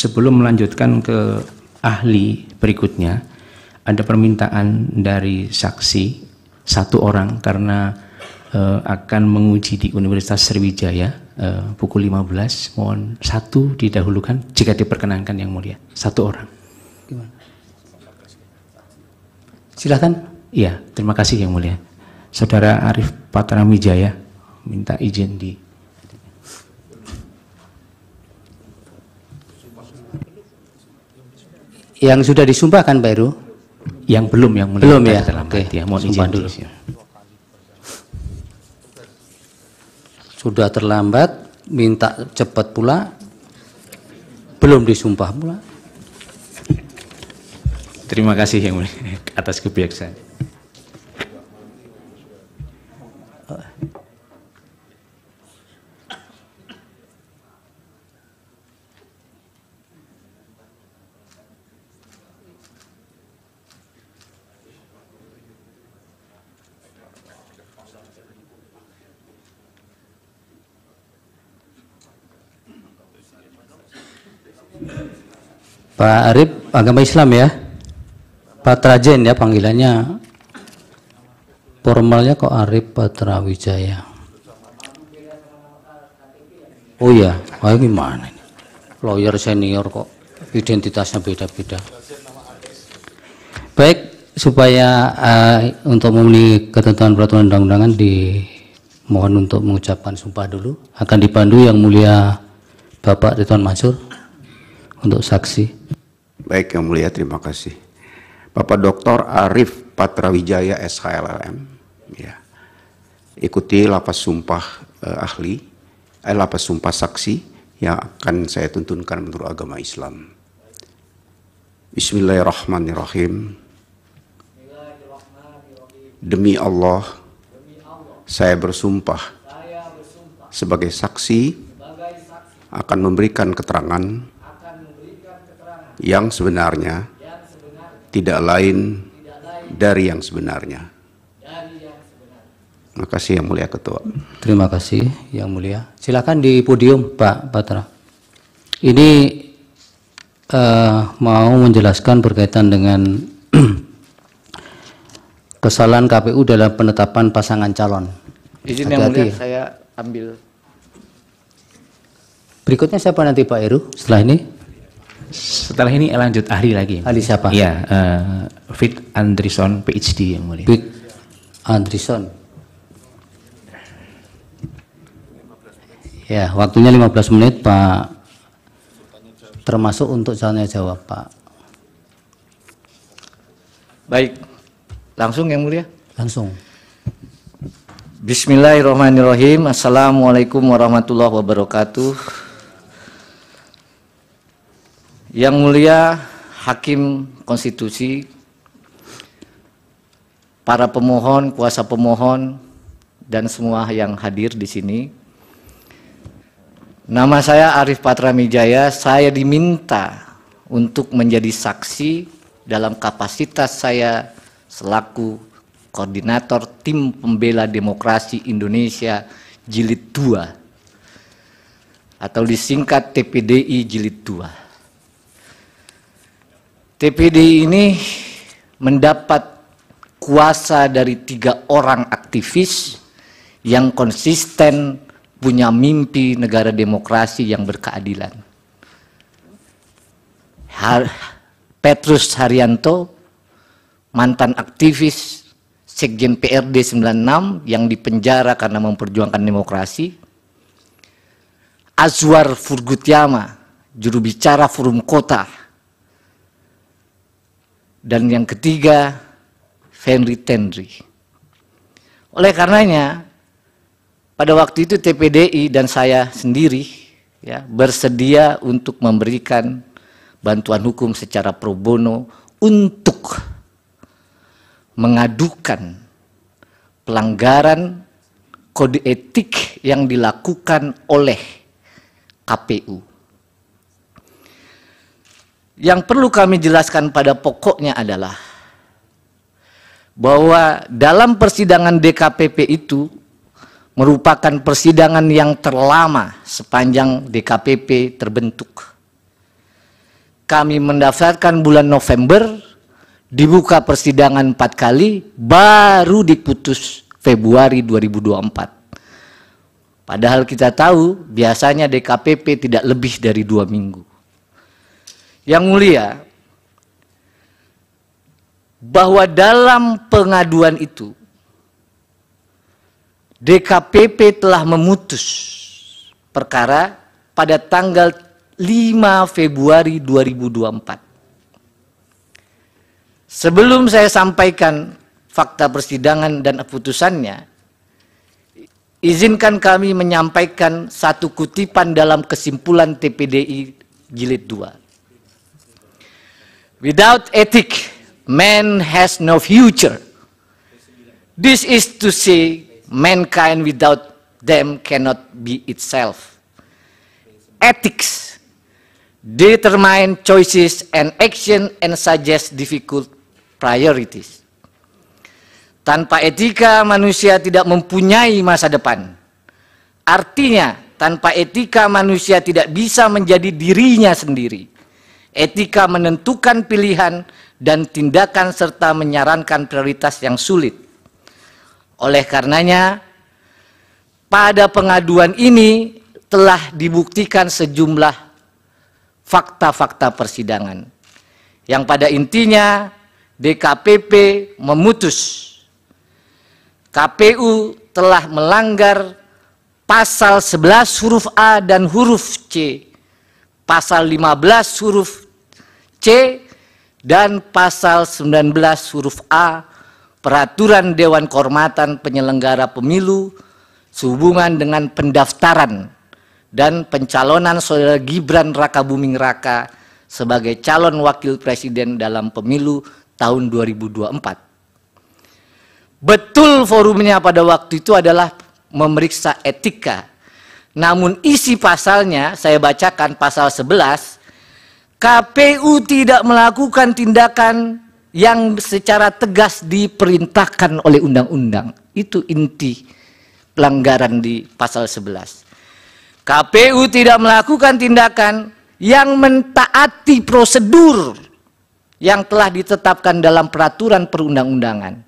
Sebelum melanjutkan ke ahli berikutnya, ada permintaan dari saksi satu orang karena uh, akan menguji di Universitas Sriwijaya uh, pukul 15. Mohon satu didahulukan jika diperkenankan yang mulia. Satu orang. Silakan. Silahkan. Iya, terima kasih yang mulia. Saudara Arif Patramijaya minta izin di yang sudah disumpahkan Pak Heru? Yang belum, yang belum ya. Dalam Oke, ya. mohon Sumpah izin dulu. Sudah terlambat, minta cepat pula, belum disumpah pula. Terima kasih yang atas kebiasaan. Pak Arif agama Islam ya pak trajen ya panggilannya formalnya kok Arif wijaya oh iya oh, gimana ini lawyer senior kok identitasnya beda-beda baik supaya uh, untuk memenuhi ketentuan peraturan undang-undangan di mohon untuk mengucapkan sumpah dulu akan dipandu yang mulia Bapak Ridwan Mansur untuk saksi. Baik yang mulia, terima kasih. Bapak Dr. Arif Patrawijaya SHLLM. Ya. Ikuti lapas sumpah eh, ahli, eh, lapas sumpah saksi yang akan saya tuntunkan menurut agama Islam. Bismillahirrahmanirrahim. Demi Allah, saya bersumpah sebagai saksi akan memberikan keterangan yang sebenarnya tidak lain dari yang sebenarnya. Terima kasih yang mulia ketua. Terima kasih yang mulia. Silakan di podium Pak Patra. Ini uh, mau menjelaskan berkaitan dengan kesalahan KPU dalam penetapan pasangan calon. Izin Hati -hati. yang mulia ya. saya ambil. Berikutnya siapa nanti Pak Eru setelah ini? Setelah ini lanjut ahli lagi. Ahli siapa? Iya, uh, Fit Andrison PhD yang mulia. Fit Andrison. Ya, waktunya 15 menit, Pak. Termasuk untuk soalnya jawab, Pak. Baik. Langsung yang mulia? Langsung. Bismillahirrahmanirrahim. Assalamualaikum warahmatullahi wabarakatuh. Yang mulia Hakim Konstitusi, para pemohon, kuasa pemohon, dan semua yang hadir di sini. Nama saya Arif Patramijaya, saya diminta untuk menjadi saksi dalam kapasitas saya selaku koordinator tim pembela demokrasi Indonesia Jilid 2 atau disingkat TPDI Jilid 2. TPD ini mendapat kuasa dari tiga orang aktivis yang konsisten punya mimpi negara demokrasi yang berkeadilan. Har Petrus Haryanto, mantan aktivis Sekjen PRD 96 yang dipenjara karena memperjuangkan demokrasi. Azwar Furgutyama, juru bicara Forum Kota dan yang ketiga, Henry Tendri. Oleh karenanya, pada waktu itu TPDI dan saya sendiri ya, bersedia untuk memberikan bantuan hukum secara pro bono untuk mengadukan pelanggaran kode etik yang dilakukan oleh KPU yang perlu kami jelaskan pada pokoknya adalah bahwa dalam persidangan DKPP itu merupakan persidangan yang terlama sepanjang DKPP terbentuk. Kami mendaftarkan bulan November, dibuka persidangan empat kali, baru diputus Februari 2024. Padahal kita tahu biasanya DKPP tidak lebih dari dua minggu. Yang mulia, bahwa dalam pengaduan itu DKPP telah memutus perkara pada tanggal 5 Februari 2024. Sebelum saya sampaikan fakta persidangan dan putusannya, izinkan kami menyampaikan satu kutipan dalam kesimpulan TPDI jilid 2. Without ethic, man has no future. This is to say, mankind without them cannot be itself. Ethics determine choices and action and suggest difficult priorities. Tanpa etika, manusia tidak mempunyai masa depan. Artinya, tanpa etika manusia tidak bisa menjadi dirinya sendiri. Etika menentukan pilihan dan tindakan serta menyarankan prioritas yang sulit. Oleh karenanya, pada pengaduan ini telah dibuktikan sejumlah fakta-fakta persidangan. Yang pada intinya DKPP memutus KPU telah melanggar pasal 11 huruf A dan huruf C pasal 15 huruf C dan pasal 19 huruf A peraturan Dewan Kehormatan Penyelenggara Pemilu sehubungan dengan pendaftaran dan pencalonan saudara Gibran Raka Buming Raka sebagai calon wakil presiden dalam pemilu tahun 2024 betul forumnya pada waktu itu adalah memeriksa etika namun isi pasalnya saya bacakan pasal 11 KPU tidak melakukan tindakan yang secara tegas diperintahkan oleh undang-undang. Itu inti pelanggaran di pasal 11. KPU tidak melakukan tindakan yang mentaati prosedur yang telah ditetapkan dalam peraturan perundang-undangan.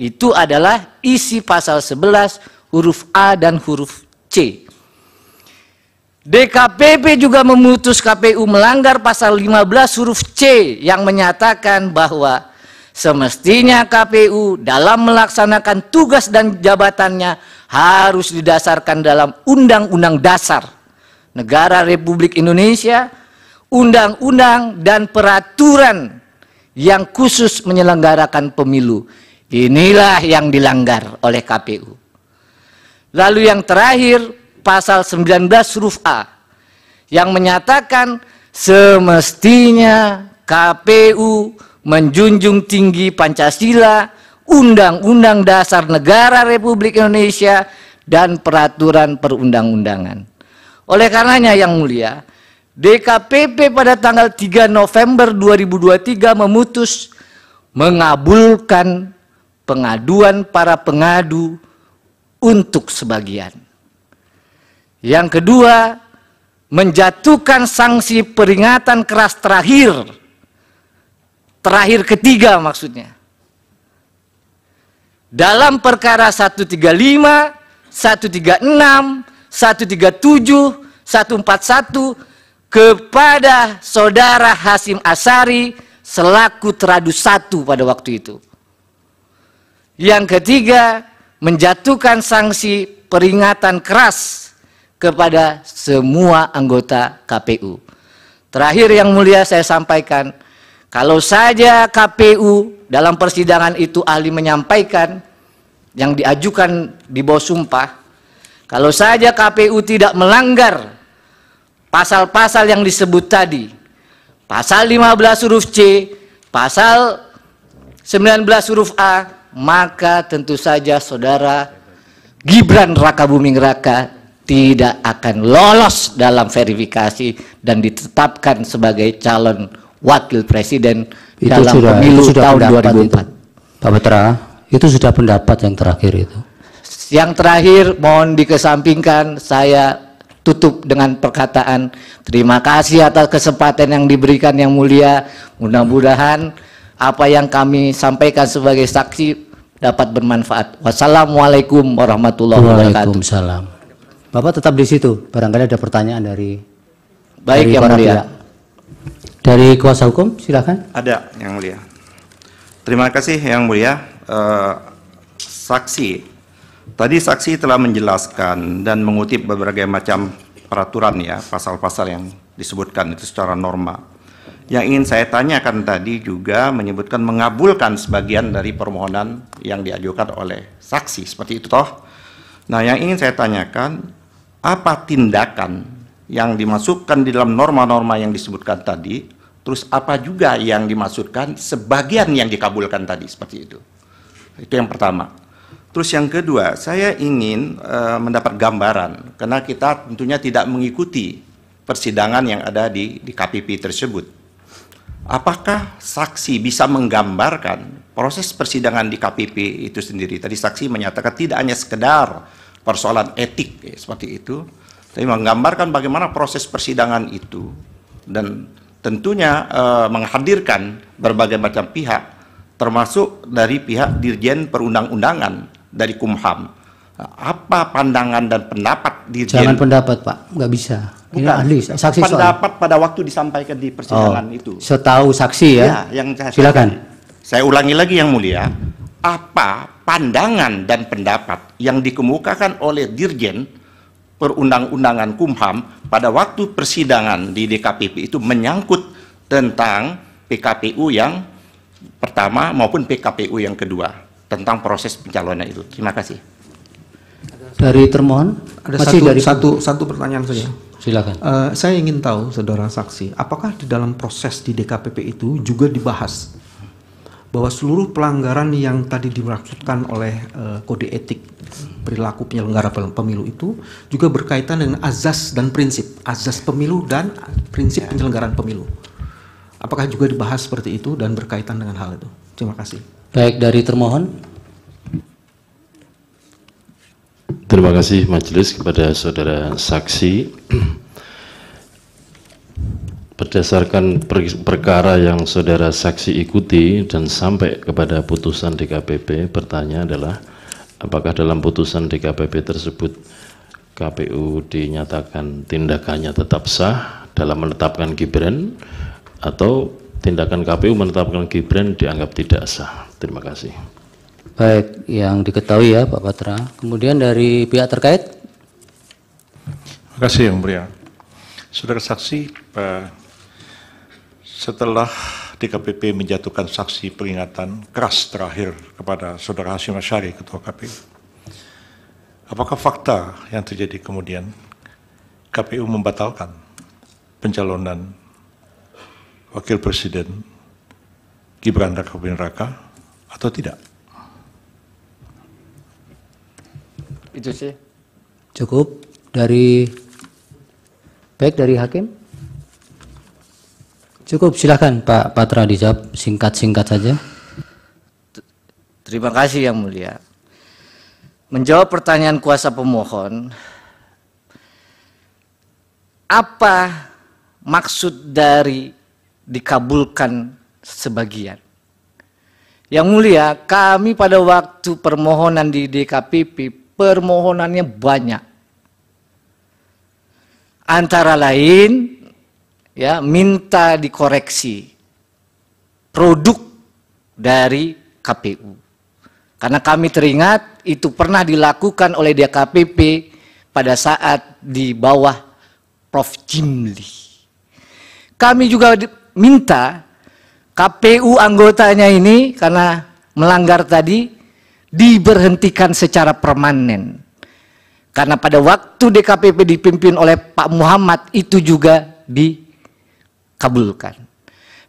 Itu adalah isi pasal 11 huruf A dan huruf C. DKPP juga memutus KPU melanggar pasal 15 huruf C yang menyatakan bahwa semestinya KPU dalam melaksanakan tugas dan jabatannya harus didasarkan dalam Undang-Undang Dasar Negara Republik Indonesia, undang-undang dan peraturan yang khusus menyelenggarakan pemilu. Inilah yang dilanggar oleh KPU. Lalu yang terakhir, pasal 19 huruf A yang menyatakan semestinya KPU menjunjung tinggi Pancasila, Undang-Undang Dasar Negara Republik Indonesia, dan peraturan perundang-undangan. Oleh karenanya yang mulia, DKPP pada tanggal 3 November 2023 memutus mengabulkan pengaduan para pengadu untuk sebagian. Yang kedua, menjatuhkan sanksi peringatan keras terakhir. Terakhir ketiga maksudnya. Dalam perkara 135, 136, 137, 141 kepada saudara Hasim Asari selaku teradu satu pada waktu itu. Yang ketiga, menjatuhkan sanksi peringatan keras kepada semua anggota KPU. Terakhir yang mulia saya sampaikan, kalau saja KPU dalam persidangan itu ahli menyampaikan yang diajukan di bawah sumpah, kalau saja KPU tidak melanggar pasal-pasal yang disebut tadi, pasal 15 huruf C, pasal 19 huruf A, maka tentu saja saudara Gibran Raka Buming Raka tidak akan lolos dalam verifikasi dan ditetapkan sebagai calon wakil presiden itu dalam sudah, pemilu itu sudah tahun 2004. Pak Petra, itu sudah pendapat yang terakhir itu. Yang terakhir mohon dikesampingkan saya tutup dengan perkataan terima kasih atas kesempatan yang diberikan yang mulia. Mudah-mudahan apa yang kami sampaikan sebagai saksi dapat bermanfaat. Wassalamualaikum warahmatullahi wabarakatuh. Waalaikumsalam. Bapak tetap di situ. Barangkali ada pertanyaan dari Baik dari yang mulia. Pihak. Dari kuasa hukum silakan. Ada yang mulia. Terima kasih yang mulia. Uh, saksi. Tadi saksi telah menjelaskan dan mengutip berbagai macam peraturan ya, pasal-pasal yang disebutkan itu secara norma. Yang ingin saya tanyakan tadi juga menyebutkan mengabulkan sebagian dari permohonan yang diajukan oleh saksi seperti itu toh. Nah, yang ingin saya tanyakan apa tindakan yang dimasukkan di dalam norma-norma yang disebutkan tadi, terus apa juga yang dimaksudkan sebagian yang dikabulkan tadi seperti itu. Itu yang pertama. Terus yang kedua, saya ingin e, mendapat gambaran karena kita tentunya tidak mengikuti persidangan yang ada di, di KPP tersebut. Apakah saksi bisa menggambarkan proses persidangan di KPP itu sendiri? Tadi saksi menyatakan tidak hanya sekedar persoalan etik ya, seperti itu tapi menggambarkan bagaimana proses persidangan itu dan tentunya eh, menghadirkan berbagai macam pihak termasuk dari pihak dirjen perundang-undangan dari Kumham apa pandangan dan pendapat dirjen jangan pendapat pak nggak bisa Bukan. ahli, saksi pendapat soal. pada waktu disampaikan di persidangan oh, itu. Setahu saksi ya. ya yang silakan. Saya ulangi lagi yang mulia, apa pandangan dan pendapat yang dikemukakan oleh Dirjen Perundang-undangan Kumham pada waktu persidangan di DKPP itu menyangkut tentang PKPU yang pertama maupun PKPU yang kedua tentang proses pencalonan itu. Terima kasih. Dari termohon ada masih satu, dari satu satu pertanyaan saja. Silakan. Uh, saya ingin tahu saudara saksi, apakah di dalam proses di DKPP itu juga dibahas bahwa seluruh pelanggaran yang tadi dimaksudkan oleh uh, kode etik perilaku penyelenggara pemilu itu juga berkaitan dengan azas dan prinsip azas pemilu dan prinsip ya. penyelenggaraan pemilu. Apakah juga dibahas seperti itu dan berkaitan dengan hal itu? Terima kasih. Baik dari termohon. Terima kasih majelis kepada saudara saksi berdasarkan per perkara yang saudara saksi ikuti dan sampai kepada putusan DKPP bertanya adalah apakah dalam putusan DKPP tersebut KPU dinyatakan tindakannya tetap sah dalam menetapkan Gibran atau tindakan KPU menetapkan Gibran dianggap tidak sah. Terima kasih. Baik, yang diketahui ya Pak Patra. Kemudian dari pihak terkait. Terima kasih Yang Mulia. Saudara saksi, Pak setelah DKPP menjatuhkan saksi peringatan keras terakhir kepada Saudara Hasim Asyari, Ketua KPU, apakah fakta yang terjadi kemudian KPU membatalkan pencalonan Wakil Presiden Gibran Raka Bin Raka atau tidak? Itu sih. Cukup dari baik dari hakim. Cukup silahkan Pak Patra dijawab singkat-singkat saja. Terima kasih yang mulia. Menjawab pertanyaan kuasa pemohon, apa maksud dari dikabulkan sebagian? Yang mulia, kami pada waktu permohonan di DKPP, permohonannya banyak. Antara lain, ya minta dikoreksi produk dari KPU. Karena kami teringat itu pernah dilakukan oleh DKPP pada saat di bawah Prof. Jimli. Kami juga minta KPU anggotanya ini karena melanggar tadi diberhentikan secara permanen. Karena pada waktu DKPP dipimpin oleh Pak Muhammad itu juga di kabulkan.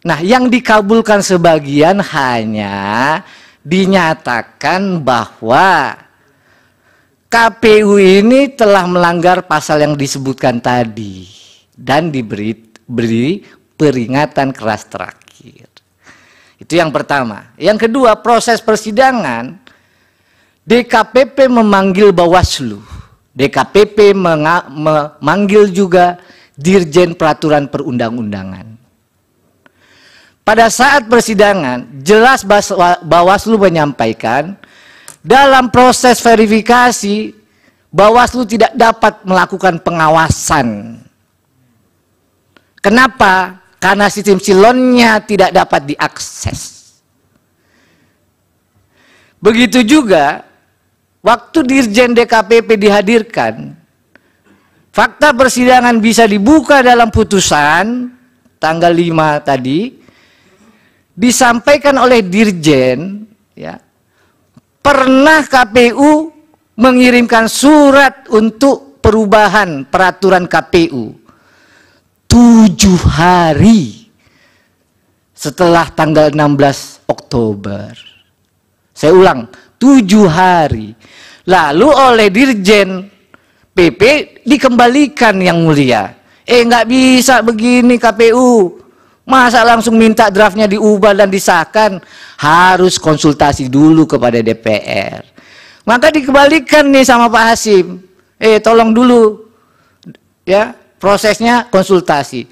Nah, yang dikabulkan sebagian hanya dinyatakan bahwa KPU ini telah melanggar pasal yang disebutkan tadi dan diberi beri peringatan keras terakhir. Itu yang pertama. Yang kedua, proses persidangan DKPP memanggil Bawaslu. DKPP memanggil juga Dirjen Peraturan Perundang-undangan. Pada saat persidangan, jelas Bawaslu menyampaikan dalam proses verifikasi Bawaslu tidak dapat melakukan pengawasan. Kenapa? Karena sistem silonnya tidak dapat diakses. Begitu juga waktu Dirjen DKPP dihadirkan, Fakta persidangan bisa dibuka dalam putusan tanggal 5 tadi disampaikan oleh dirjen ya. Pernah KPU mengirimkan surat untuk perubahan peraturan KPU tujuh hari setelah tanggal 16 Oktober. Saya ulang, tujuh hari. Lalu oleh Dirjen PP dikembalikan yang mulia. Eh nggak bisa begini KPU. Masa langsung minta draftnya diubah dan disahkan? Harus konsultasi dulu kepada DPR. Maka dikembalikan nih sama Pak Hasim. Eh tolong dulu. Ya, prosesnya konsultasi.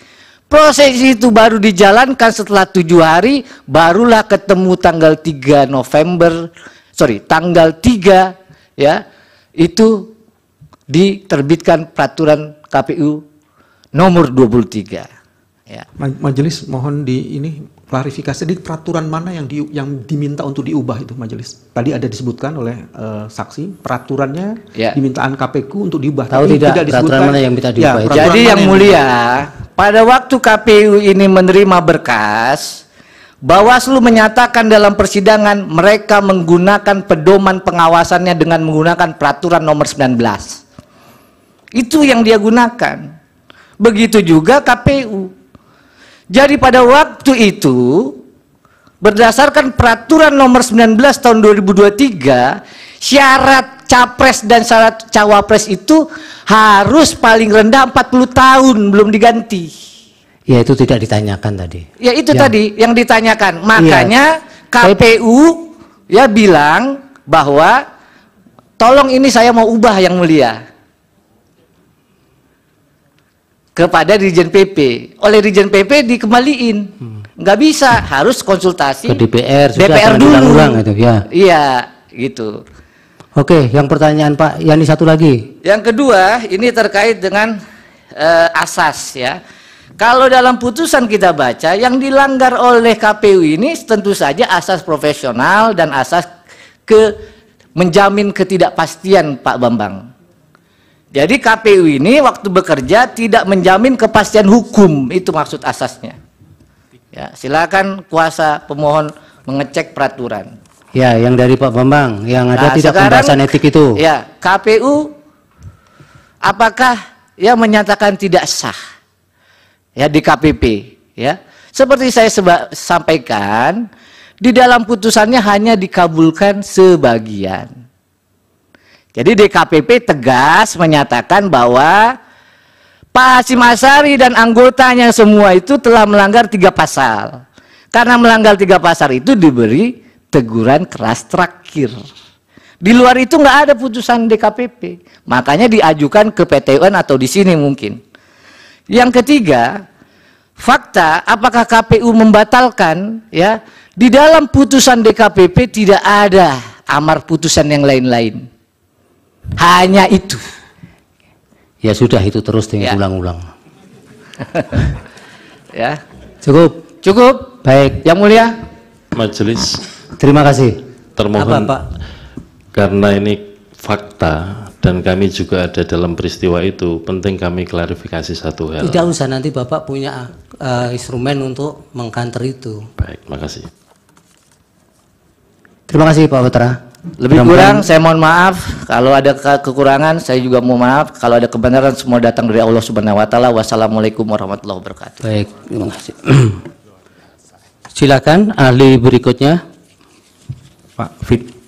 Proses itu baru dijalankan setelah tujuh hari, barulah ketemu tanggal 3 November, sorry, tanggal 3 ya, itu diterbitkan peraturan KPU nomor 23. Ya. Majelis mohon di ini klarifikasi di peraturan mana yang di, yang diminta untuk diubah itu majelis. Tadi ada disebutkan oleh uh, saksi peraturannya ya. dimintaan KPU untuk diubah. Tahu Tapi tidak, tidak disebutkan, peraturan mana yang minta diubah? Ya, Jadi yang, mulia, yang pada waktu KPU ini menerima berkas Bawaslu menyatakan dalam persidangan mereka menggunakan pedoman pengawasannya dengan menggunakan peraturan nomor 19. Itu yang dia gunakan. Begitu juga KPU. Jadi pada waktu itu, berdasarkan peraturan nomor 19 tahun 2023, syarat capres dan syarat cawapres itu harus paling rendah 40 tahun, belum diganti. Ya itu tidak ditanyakan tadi. Ya itu ya. tadi yang ditanyakan. Makanya ya. KPU ya bilang bahwa tolong ini saya mau ubah yang mulia kepada Dirjen PP. Oleh Dirjen PP dikembaliin. Hmm. Nggak bisa, harus konsultasi ke DPR, DPR dulu. Ulang itu, ya. Iya, gitu. Oke, yang pertanyaan Pak Yani satu lagi. Yang kedua, ini terkait dengan uh, asas ya. Kalau dalam putusan kita baca yang dilanggar oleh KPU ini tentu saja asas profesional dan asas ke menjamin ketidakpastian Pak Bambang. Jadi KPU ini waktu bekerja tidak menjamin kepastian hukum, itu maksud asasnya. Ya, silakan kuasa pemohon mengecek peraturan. Ya, yang dari Pak Bambang, yang ada nah, tidak sekarang, pembahasan etik itu. Ya, KPU apakah yang menyatakan tidak sah? Ya, di KPP, ya. Seperti saya seba sampaikan, di dalam putusannya hanya dikabulkan sebagian. Jadi DKPP tegas menyatakan bahwa Pak Hasim dan anggotanya semua itu telah melanggar tiga pasal. Karena melanggar tiga pasal itu diberi teguran keras terakhir. Di luar itu nggak ada putusan DKPP. Makanya diajukan ke PTUN atau di sini mungkin. Yang ketiga, fakta apakah KPU membatalkan ya di dalam putusan DKPP tidak ada amar putusan yang lain-lain. Hanya itu. Ya sudah itu terus dengan ya. ulang-ulang. ya. Cukup. Cukup. Baik, Yang Mulia. Majelis. Terima kasih. Termohon. Apa, Pak? Karena ini fakta dan kami juga ada dalam peristiwa itu penting kami klarifikasi satu hal tidak usah nanti bapak punya uh, instrumen untuk mengkanter itu baik makasih terima kasih pak Putra lebih kurang saya mohon maaf kalau ada ke kekurangan saya juga mohon maaf kalau ada kebenaran semua datang dari Allah Subhanahu wa taala. Wassalamualaikum warahmatullahi wabarakatuh. Baik, terima kasih. Silakan ahli berikutnya. Pak Fit.